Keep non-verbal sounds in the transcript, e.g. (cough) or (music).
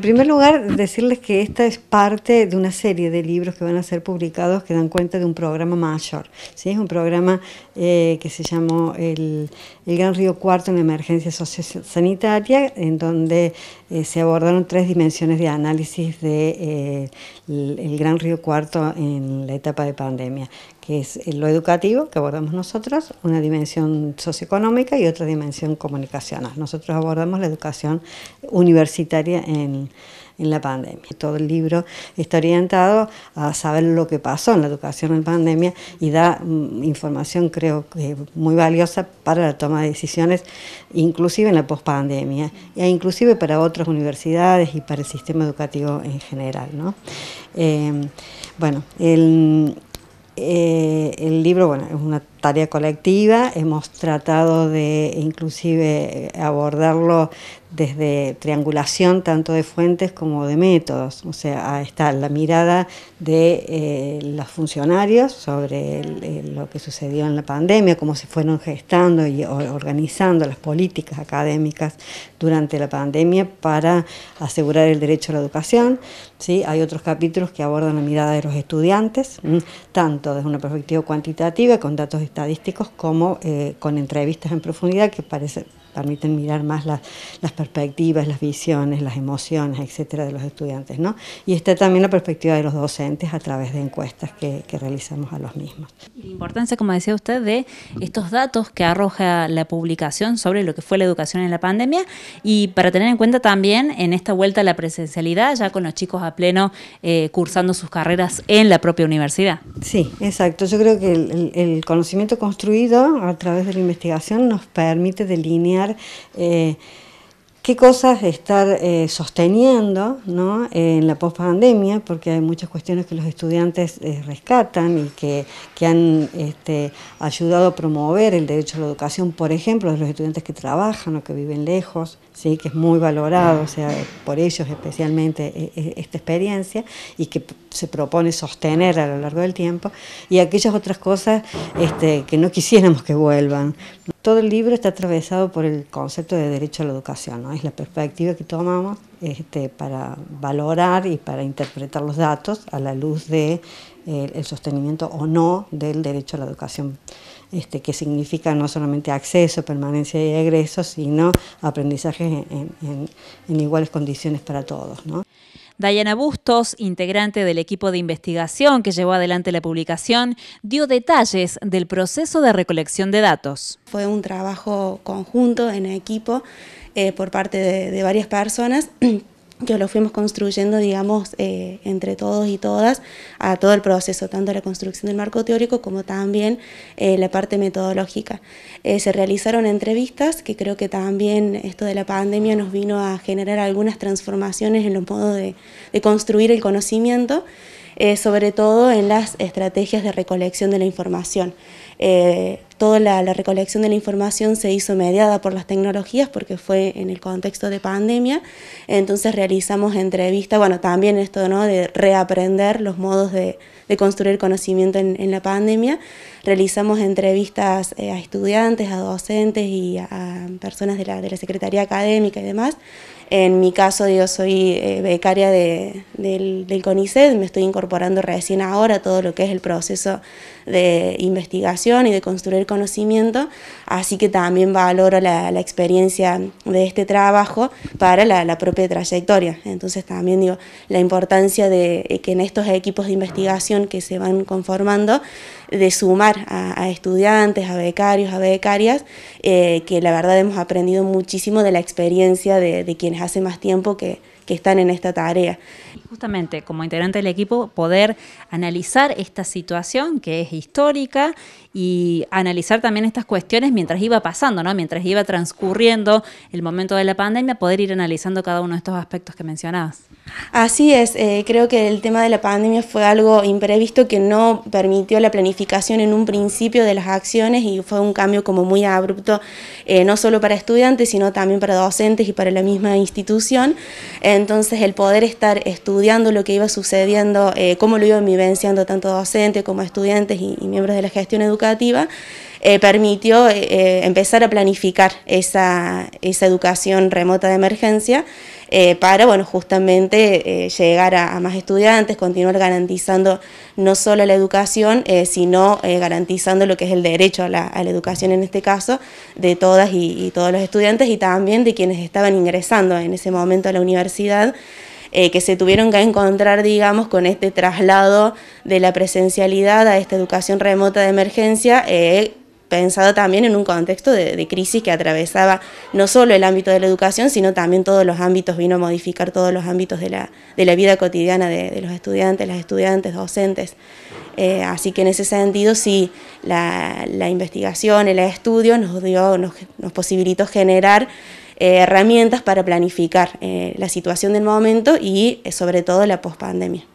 En primer lugar, decirles que esta es parte de una serie de libros que van a ser publicados que dan cuenta de un programa mayor. ¿sí? Es un programa eh, que se llamó el, Gran Río Cuarto en Emergencia Sociosanitaria, en donde eh, se abordaron tres dimensiones de análisis del eh, Gran Río Cuarto en la etapa de pandemia es lo educativo que abordamos nosotros, una dimensión socioeconómica y otra dimensión comunicacional. Nosotros abordamos la educación universitaria en, en la pandemia. Todo el libro está orientado a saber lo que pasó en la educación en pandemia y da mm, información creo que muy valiosa para la toma de decisiones, inclusive en la pospandemia, e inclusive para otras universidades y para el sistema educativo en general. ¿no? Eh, bueno, el, eh, el libro, bueno, es una tarea colectiva, hemos tratado de inclusive abordarlo desde triangulación tanto de fuentes como de métodos. O sea, está la mirada de eh, los funcionarios sobre lo que sucedió en la pandemia, cómo se fueron gestando y organizando las políticas académicas durante la pandemia para asegurar el derecho a la educación. ¿sí? Hay otros capítulos que abordan la mirada de los estudiantes, tanto desde una perspectiva cuantitativa, con datos estadísticos como eh, con entrevistas en profundidad que parece, permiten mirar más las, perspectivas, las visiones, las emociones, etcétera, de los estudiantes. Y está también la perspectiva de los docentes a través de encuestas que, realizamos a los mismos. La importancia, como decía usted, de estos datos que arroja la publicación sobre lo que fue la educación en la pandemia y para tener en cuenta también en esta vuelta a la presencialidad, ya con los chicos a pleno eh, cursando sus carreras en la propia universidad. Sí, exacto. Yo creo que el, conocimiento construido a través de la investigación nos permite delinear eh, qué cosas estar eh, sosteniendo ¿no? en la post-pandemia, porque hay muchas cuestiones que los estudiantes eh, rescatan y que, han este, ayudado a promover el derecho a la educación, por ejemplo, de los estudiantes que trabajan o que viven lejos, ¿sí? que es muy valorado, o sea, por ellos especialmente e, e, esta experiencia y que se propone sostener a lo largo del tiempo, y aquellas otras cosas este, que no quisiéramos que vuelvan todo el libro está atravesado por el concepto de derecho a la educación, ¿no? es la perspectiva que tomamos este, para valorar y para interpretar los datos a la luz del eh, sostenimiento o no del derecho a la educación, este, que significa no solamente acceso, permanencia y egreso sino aprendizaje en, iguales condiciones para todos. ¿no? Dayana Bustos, integrante del equipo de investigación que llevó adelante la publicación, dio detalles del proceso de recolección de datos. Fue un trabajo conjunto en equipo eh, por parte de, varias personas (clears throat) que lo fuimos construyendo, digamos, eh, entre todos y todas, a todo el proceso, tanto la construcción del marco teórico como también eh, la parte metodológica. se realizaron entrevistas, que creo que también esto de la pandemia nos vino a generar algunas transformaciones en los modos de, construir el conocimiento, sobre todo en las estrategias de recolección de la información toda la, recolección de la información se hizo mediada por las tecnologías porque fue en el contexto de pandemia. Entonces realizamos entrevistas, bueno, también esto ¿no? de reaprender los modos de, construir conocimiento en, la pandemia. Realizamos entrevistas eh, a estudiantes, a docentes y a, personas de la, Secretaría Académica y demás. En mi caso, yo soy eh, becaria del, del CONICET, me estoy incorporando recién ahora todo lo que es el proceso de investigación y de construir conocimiento, así que también valoro la, experiencia de este trabajo para la, propia trayectoria. Entonces también digo la importancia de eh, que en estos equipos de investigación que se van conformando, de sumar a, estudiantes, a becarios, a becarias, eh, que la verdad hemos aprendido muchísimo de la experiencia de, quienes hace más tiempo que, que están en esta tarea. Justamente, como integrante del equipo, poder analizar esta situación que es histórica y analizar también estas cuestiones mientras iba pasando, ¿no? Mientras iba transcurriendo el momento de la pandemia, poder ir analizando cada uno de estos aspectos que mencionabas. Así es, eh, creo que el tema de la pandemia fue algo imprevisto que no permitió la planificación en un principio de las acciones y fue un cambio como muy abrupto, eh, no solo para estudiantes, sino también para docentes y para la misma institución. Entonces el poder estar estudiando lo que iba sucediendo, eh, cómo lo iba vivenciando tanto docentes como estudiantes y miembros de la gestión educativa, eh, permitió eh, eh, empezar a planificar esa, educación remota de emergencia para, bueno, justamente llegar a, más estudiantes, continuar garantizando no solo la educación, sino garantizando lo que es el derecho a la, educación en este caso de todas y, todos los estudiantes y también de quienes estaban ingresando en ese momento a la universidad. que se tuvieron que encontrar, digamos, con este traslado de la presencialidad a esta educación remota de emergencia, pensado también en un contexto de, crisis que atravesaba no solo el ámbito de la educación, sino también todos los ámbitos, vino a modificar todos los ámbitos de la, vida cotidiana de, los estudiantes, las estudiantes, docentes. Eh, así que en ese sentido sí, la, investigación, el estudio nos, dio, nos, posibilitó generar eh, herramientas para planificar eh, la situación del momento y sobre todo la pospandemia.